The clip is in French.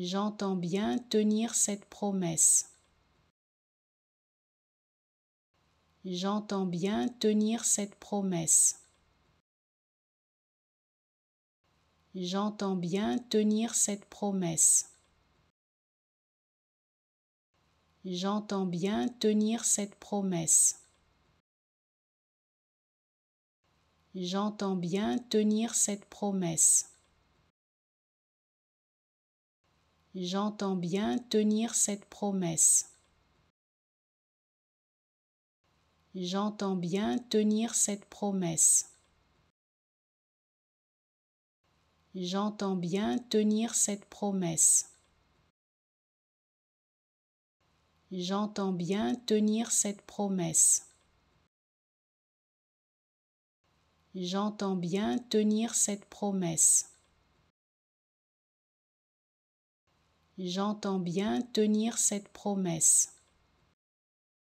j'entends bien tenir cette promesse. J'entends bien tenir cette promesse. J'entends bien tenir cette promesse. J'entends bien tenir cette promesse. J'entends bien tenir cette promesse. J'entends bien tenir cette promesse. J'entends bien tenir cette promesse. J'entends bien tenir cette promesse. J'entends bien tenir cette promesse. J'entends bien tenir cette promesse. j'entends bien tenir cette promesse.